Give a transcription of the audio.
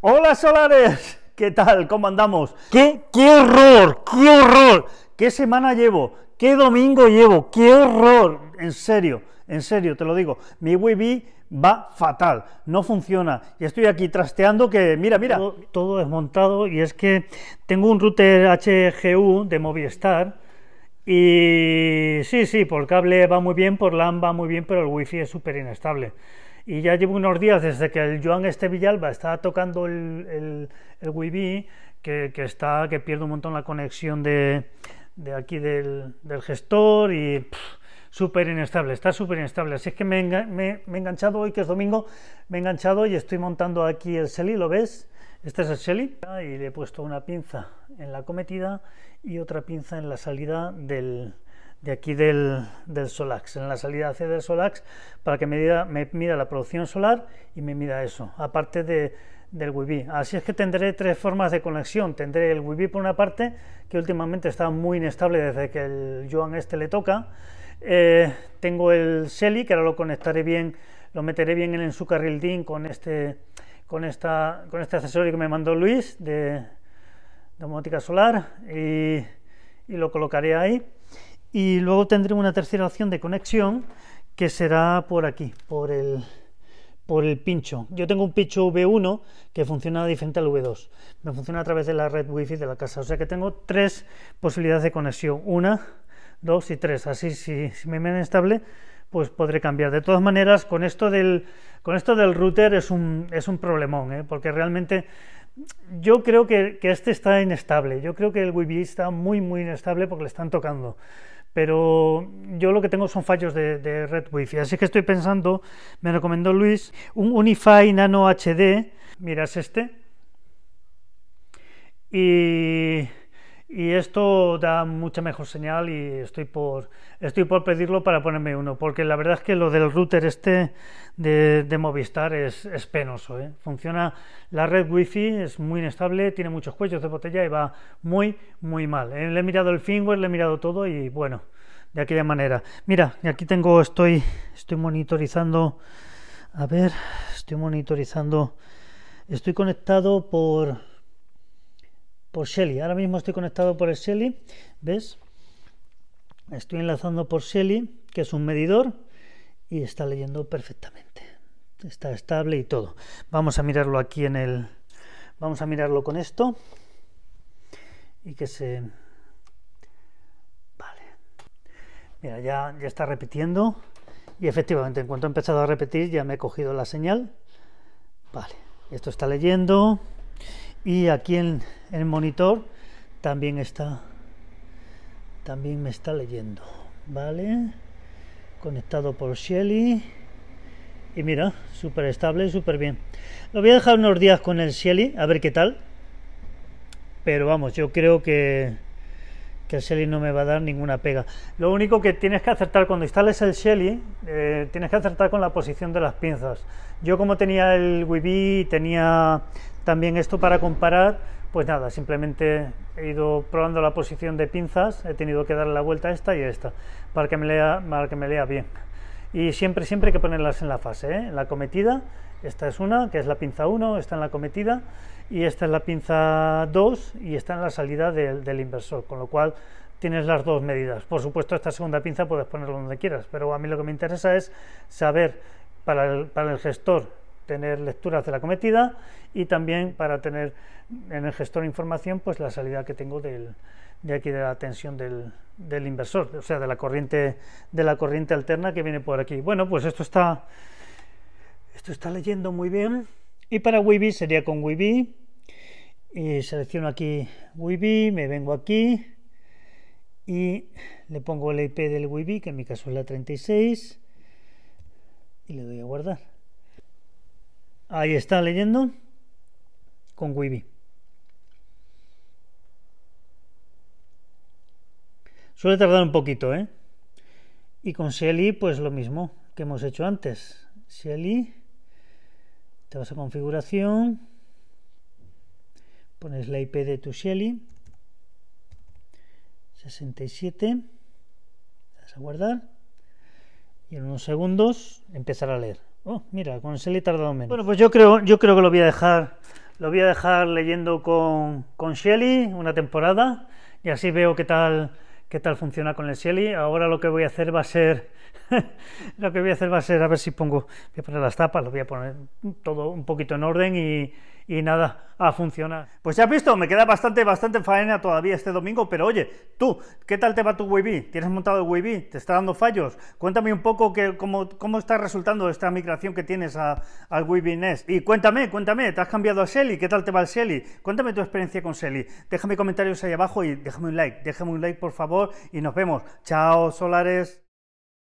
Hola solares, ¿qué tal? ¿Cómo andamos? ¿Qué, horror! ¡Qué horror! ¿Qué semana llevo? ¿Qué domingo llevo? ¡Qué horror! En serio, en serio, te lo digo. Mi Wi-Fi va fatal, no funciona. Y estoy aquí trasteando que, mira, mira. Todo, desmontado y es que tengo un router HGU de Movistar. Y sí, sí, por cable va muy bien, por LAN va muy bien, pero el wifi es súper inestable. Y ya llevo unos días desde que el Joan Este Villalba está tocando el, el, el que, está, que pierde un montón la conexión de, aquí del, gestor y súper inestable, está súper inestable. Así es que me, me, he enganchado hoy, que es domingo, me he enganchado y estoy montando aquí el Shelly, ¿lo ves? Este es el Shelly y le he puesto una pinza en la cometida y otra pinza en la salida del, de aquí del, Solax, en la salida hacia del Solax, para que me, mida, me la producción solar y me mida eso, aparte del wi Así es que tendré tres formas de conexión. Tendré el wi por una parte, que últimamente está muy inestable desde que el Joan este le toca. Eh, tengo el Selly que ahora lo conectaré bien, lo meteré bien en, en su carril DIN con este, con, esta, con este accesorio que me mandó Luis de domótica solar y, y lo colocaré ahí y luego tendremos una tercera opción de conexión que será por aquí, por el, por el pincho. Yo tengo un pincho V1 que funciona diferente al V2. Me funciona a través de la red Wi-Fi de la casa. O sea que tengo tres posibilidades de conexión. Una, dos y tres. Así si, si me ven estable pues podré cambiar. De todas maneras, con esto del, con esto del router es un, es un problemón, ¿eh? porque realmente yo creo que, que, este está inestable. Yo creo que el Wi-Fi está muy, muy inestable porque le están tocando pero yo lo que tengo son fallos de, red wifi, así que estoy pensando, me recomendó Luis, un Unify Nano HD, miras este, y y esto da mucha mejor señal y estoy por, estoy por pedirlo para ponerme uno, porque la verdad es que lo del router este de, Movistar es, penoso. ¿eh? Funciona la red wifi, es muy inestable, tiene muchos cuellos de botella y va muy, muy mal. ¿eh? Le he mirado el firmware, le he mirado todo y bueno, de aquella manera. Mira, aquí tengo, estoy, estoy monitorizando, a ver, estoy monitorizando, estoy conectado por por Shelly. Ahora mismo estoy conectado por el Shelly, ¿ves? Estoy enlazando por Shelly, que es un medidor, y está leyendo perfectamente. Está estable y todo. Vamos a mirarlo aquí en el... Vamos a mirarlo con esto. Y que se... Vale. Mira, ya, ya está repitiendo. Y efectivamente, en cuanto he empezado a repetir, ya me he cogido la señal. Vale. Esto está leyendo y aquí en el monitor también está también me está leyendo vale conectado por Shelly y mira súper estable súper bien lo voy a dejar unos días con el Shelly a ver qué tal pero vamos yo creo que que el Shelly no me va a dar ninguna pega. Lo único que tienes que acertar cuando instales el Shelly, eh, tienes que acertar con la posición de las pinzas. Yo como tenía el Wibi, tenía también esto para comparar, pues nada, simplemente he ido probando la posición de pinzas, he tenido que darle la vuelta a esta y a esta, para que me lea, para que me lea bien. Y siempre, siempre hay que ponerlas en la fase, ¿eh? en la cometida, esta es una, que es la pinza 1, está en la cometida, y esta es la pinza 2 y está en la salida del, inversor, con lo cual tienes las dos medidas. Por supuesto, esta segunda pinza puedes ponerla donde quieras, pero a mí lo que me interesa es saber para para el gestor tener lecturas de la cometida y también para tener en el gestor de información pues la salida que tengo de aquí de la tensión del, inversor, o sea, de la corriente de la corriente alterna que viene por aquí. Bueno, pues esto está esto está leyendo muy bien y para Wibi sería con Wibi y selecciono aquí Wibi, me vengo aquí y le pongo el IP del Wibi, que en mi caso es la 36 y le doy a guardar. Ahí está leyendo con Wibi. Suele tardar un poquito, ¿eh? Y con Shelly, pues lo mismo que hemos hecho antes. Shelly, te vas a configuración, pones la IP de tu Shelly, 67, vas a guardar, y en unos segundos empezará a leer. Oh, mira, con Shelley he tardado menos. Bueno, pues yo creo, yo creo que lo voy a dejar. Lo voy a dejar leyendo con, con una temporada y así veo qué tal qué tal funciona con el Shelly. Ahora lo que voy a hacer va a ser lo que voy a hacer va a ser a ver si pongo voy a poner las tapas, lo voy a poner todo un poquito en orden y, y nada a funcionar. Pues ya has visto, me queda bastante, bastante faena todavía este domingo, pero oye, tú, ¿qué tal te va tu Weeby? ¿Tienes montado el Weeby? ¿Te está dando fallos? Cuéntame un poco que, cómo, cómo está resultando esta migración que tienes al Weeby Nest. Y cuéntame, cuéntame, ¿te has cambiado a Shelly? ¿Qué tal te va el Shelly? Cuéntame tu experiencia con Shelly. Déjame comentarios ahí abajo y déjame un like, déjame un like por favor y nos vemos. Chao, Solares.